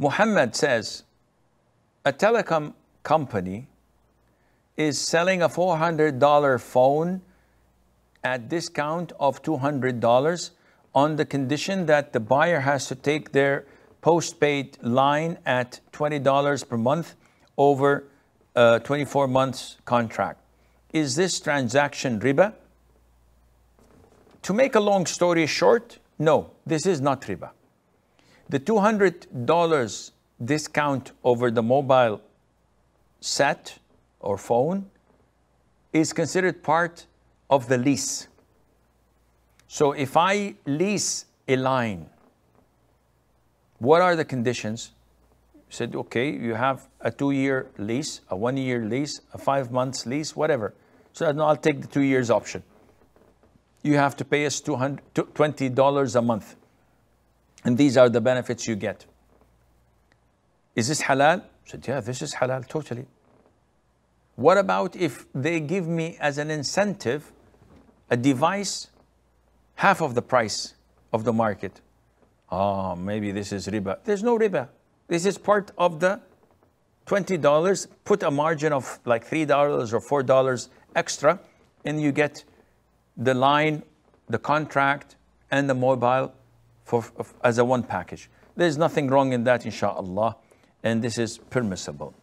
Muhammad says a telecom company is selling a $400 phone at discount of $200 on the condition that the buyer has to take their postpaid line at $20 per month over a 24 months contract. Is this transaction riba? To make a long story short, no, this is not riba. The $200 discount over the mobile set or phone is considered part of the lease. So if I lease a line, what are the conditions? You said, okay, you have a two-year lease, a one-year lease, a five-month lease, whatever. So I'll take the two years option. You have to pay us $20 a month and these are the benefits you get. Is this halal? I said, yeah, this is halal, totally. What about if they give me as an incentive a device half of the price of the market? Oh, maybe this is riba. There's no riba. This is part of the $20. Put a margin of like $3 or $4 extra and you get the line, the contract, and the mobile for, as a one package. There's nothing wrong in that, inshallah, and this is permissible.